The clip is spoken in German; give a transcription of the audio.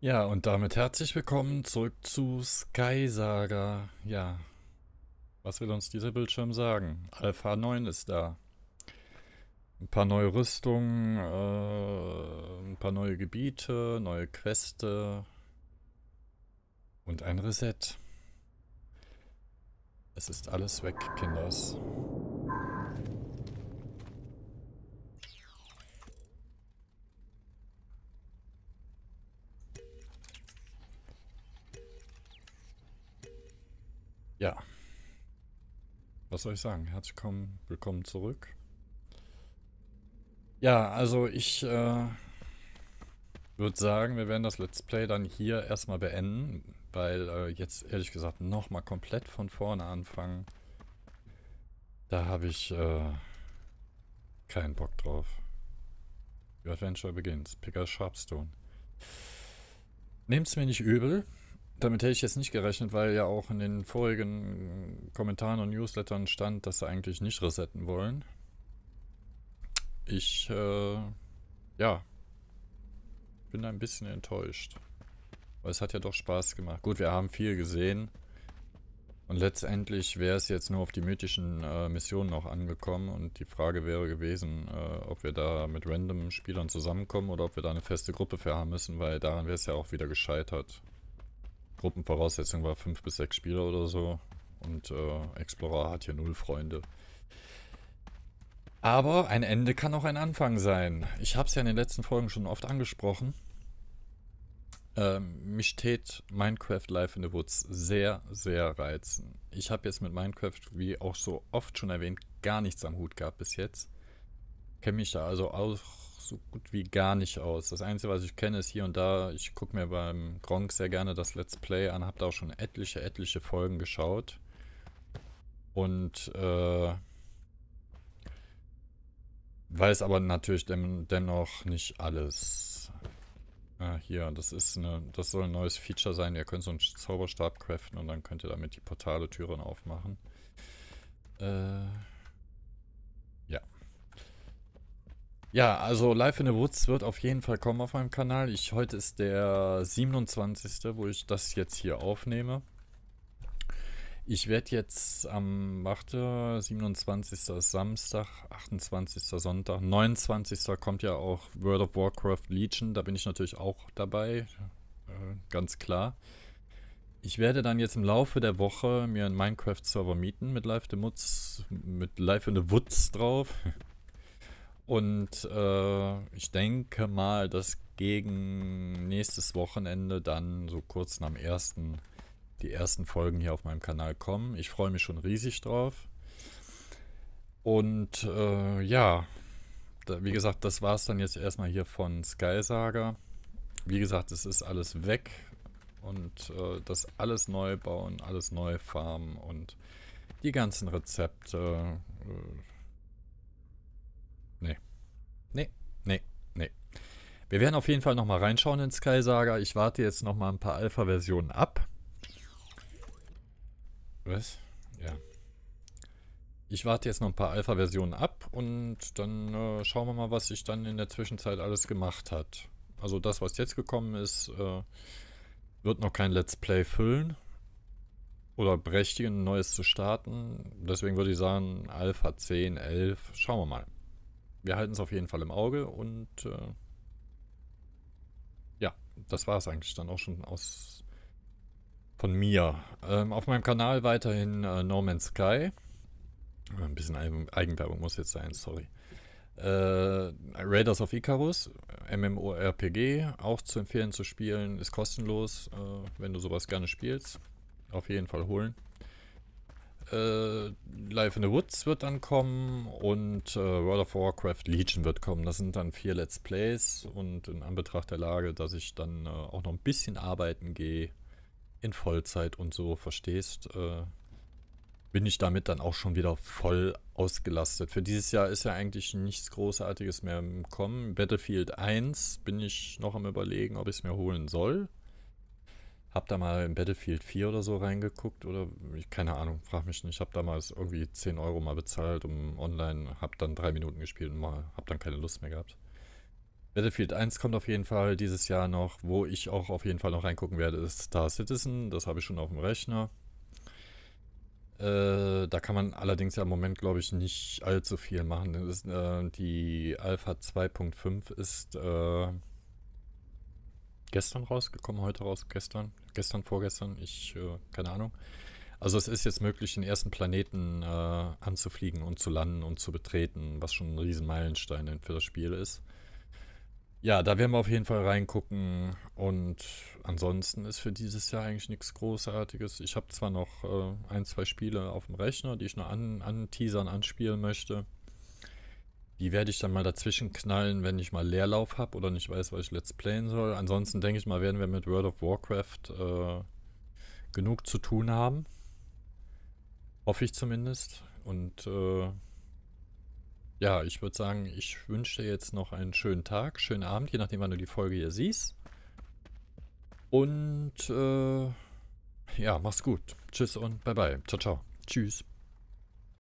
Ja, und damit herzlich willkommen zurück zu Sky Saga. Ja, was will uns dieser Bildschirm sagen? Alpha 9 ist da. Ein paar neue Rüstungen, äh, ein paar neue Gebiete, neue Queste und ein Reset. Es ist alles weg, Kinders. Ja. Was soll ich sagen? Herzlich willkommen, willkommen zurück. Ja, also ich äh, würde sagen, wir werden das Let's Play dann hier erstmal beenden, weil äh, jetzt ehrlich gesagt nochmal komplett von vorne anfangen. Da habe ich äh, keinen Bock drauf. Your Adventure begins. Pick a Sharpstone. Nehmt's mir nicht übel. Damit hätte ich jetzt nicht gerechnet, weil ja auch in den vorigen Kommentaren und Newslettern stand, dass sie eigentlich nicht resetten wollen. Ich, äh, ja, bin ein bisschen enttäuscht. Aber es hat ja doch Spaß gemacht. Gut, wir haben viel gesehen. Und letztendlich wäre es jetzt nur auf die mythischen äh, Missionen noch angekommen und die Frage wäre gewesen, äh, ob wir da mit random Spielern zusammenkommen oder ob wir da eine feste Gruppe für haben müssen, weil daran wäre es ja auch wieder gescheitert. Gruppenvoraussetzung war fünf bis sechs Spieler oder so. Und äh, Explorer hat hier null Freunde. Aber ein Ende kann auch ein Anfang sein. Ich habe es ja in den letzten Folgen schon oft angesprochen. Ähm, mich steht Minecraft Live in the Woods sehr, sehr reizen. Ich habe jetzt mit Minecraft, wie auch so oft schon erwähnt, gar nichts am Hut gehabt bis jetzt. Kenne mich da also auch so gut wie gar nicht aus. Das Einzige, was ich kenne, ist hier und da, ich gucke mir beim Gronk sehr gerne das Let's Play an, habe da auch schon etliche, etliche Folgen geschaut. Und äh, weiß aber natürlich dem, dennoch nicht alles. Ah, hier, das ist eine, das soll ein neues Feature sein. Ihr könnt so einen Zauberstab craften und dann könnt ihr damit die Portale Türen aufmachen. Äh. Ja, also Live in the Woods wird auf jeden Fall kommen auf meinem Kanal. Ich, heute ist der 27., wo ich das jetzt hier aufnehme. Ich werde jetzt am, warte, 27. Samstag, 28. Sonntag, 29. kommt ja auch World of Warcraft Legion. Da bin ich natürlich auch dabei, äh, ganz klar. Ich werde dann jetzt im Laufe der Woche mir einen Minecraft-Server mieten mit Live, the Mutz, mit Live in the Woods drauf. Und äh, ich denke mal, dass gegen nächstes Wochenende dann so kurz nach dem ersten die ersten Folgen hier auf meinem Kanal kommen. Ich freue mich schon riesig drauf. Und äh, ja, da, wie gesagt, das war es dann jetzt erstmal hier von Sky Saga. Wie gesagt, es ist alles weg und äh, das alles neu bauen, alles neu farmen und die ganzen Rezepte. Äh, Nee, nee, nee. Wir werden auf jeden Fall nochmal reinschauen in Sky Saga. Ich warte jetzt nochmal ein paar Alpha-Versionen ab. Was? Ja. Ich warte jetzt noch ein paar Alpha-Versionen ab und dann äh, schauen wir mal, was sich dann in der Zwischenzeit alles gemacht hat. Also das, was jetzt gekommen ist, äh, wird noch kein Let's Play füllen oder berechtigen, ein neues zu starten. Deswegen würde ich sagen, Alpha 10, 11, schauen wir mal wir halten es auf jeden Fall im Auge und äh, ja, das war es eigentlich dann auch schon aus von mir. Ähm, auf meinem Kanal weiterhin äh, No Man's Sky. Äh, ein bisschen Eigenwerbung muss jetzt sein, sorry. Äh, Raiders of Icarus, MMORPG, auch zu empfehlen zu spielen, ist kostenlos, äh, wenn du sowas gerne spielst. Auf jeden Fall holen. Äh, Life in the Woods wird dann kommen und äh, World of Warcraft Legion wird kommen. Das sind dann vier Let's Plays und in Anbetracht der Lage, dass ich dann äh, auch noch ein bisschen arbeiten gehe, in Vollzeit und so, verstehst, äh, bin ich damit dann auch schon wieder voll ausgelastet. Für dieses Jahr ist ja eigentlich nichts Großartiges mehr im Kommen. Battlefield 1 bin ich noch am überlegen, ob ich es mir holen soll habe da mal in Battlefield 4 oder so reingeguckt oder keine Ahnung, frag mich nicht. Ich habe damals irgendwie 10 Euro mal bezahlt, um online, habe dann drei Minuten gespielt und mal, habe dann keine Lust mehr gehabt. Battlefield 1 kommt auf jeden Fall dieses Jahr noch. Wo ich auch auf jeden Fall noch reingucken werde, ist Star Citizen. Das habe ich schon auf dem Rechner. Äh, da kann man allerdings ja im Moment, glaube ich, nicht allzu viel machen. Ist, äh, die Alpha 2.5 ist... Äh, gestern rausgekommen, heute raus, gestern, gestern, vorgestern, ich, äh, keine Ahnung. Also es ist jetzt möglich, den ersten Planeten äh, anzufliegen und zu landen und zu betreten, was schon ein Riesenmeilenstein für das Spiel ist. Ja, da werden wir auf jeden Fall reingucken. Und ansonsten ist für dieses Jahr eigentlich nichts Großartiges. Ich habe zwar noch äh, ein, zwei Spiele auf dem Rechner, die ich noch an, Teasern anspielen möchte. Die werde ich dann mal dazwischen knallen, wenn ich mal Leerlauf habe oder nicht weiß, was ich let's playen soll. Ansonsten denke ich mal, werden wir mit World of Warcraft äh, genug zu tun haben. Hoffe ich zumindest. Und äh, ja, ich würde sagen, ich wünsche dir jetzt noch einen schönen Tag, schönen Abend, je nachdem, wann du die Folge hier siehst. Und äh, ja, mach's gut. Tschüss und bye bye. Ciao, ciao. Tschüss.